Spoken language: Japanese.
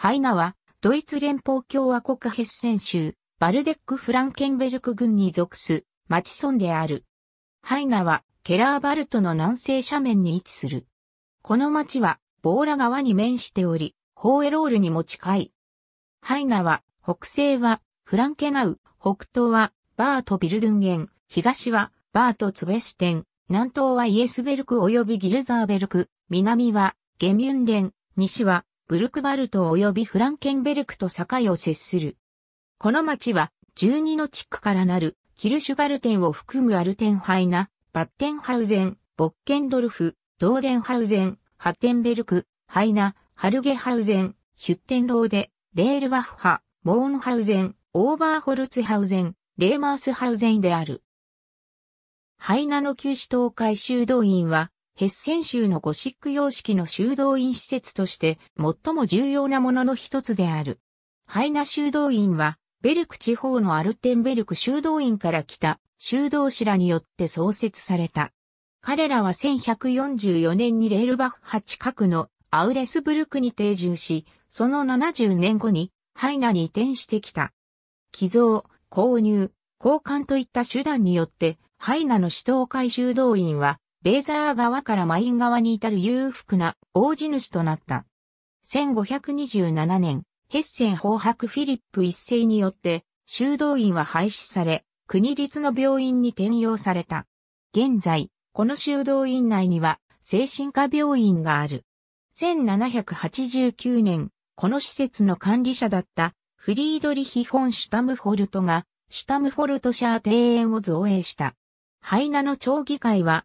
ハイナは、ドイツ連邦共和国ヘッセン州、バルデック・フランケンベルク郡に属す、町村である。ハイナは、ケラーバルトの南西斜面に位置する。この町は、ボーラ川に面しており、ホーエロールにも近い。ハイナは、北西は、フランケナウ、北東は、バート・ビルドゥンゲン、東は、バート・ツベステン、南東はイエスベルク及びギルザーベルク、南は、ゲミュンデン、西は、ブルクバルト及びフランケンベルクと境を接する。この町は12の地区からなるキルシュガルテンを含むアルテンハイナ、バッテンハウゼン、ボッケンドルフ、ドーデンハウゼン、ハッテンベルク、ハイナ、ハルゲハウゼン、ヒュッテンローデ、レールワッハ、モーンハウゼン、オーバーホルツハウゼン、レーマースハウゼンである。ハイナの旧市東海修道院は、ヘッセン州のゴシック様式の修道院施設として最も重要なものの一つである。ハイナ修道院は、ベルク地方のアルテンベルク修道院から来た修道士らによって創設された。彼らは1144年にレールバッハ近くのアウレスブルクに定住し、その70年後にハイナに移転してきた。寄贈、購入、交換といった手段によって、ハイナの首都会修道院はベーザー側からマイン側に至る裕福な王子主となった。1527年、ヘッセン法白フィリップ一世によって、修道院は廃止され、国立の病院に転用された。現在、この修道院内には、精神科病院がある。1789年、この施設の管理者だったフリードリヒ・フォン・シュタムフォルトが、シュタムフォルトシャー庭園を造営した。ハイナの町議会は、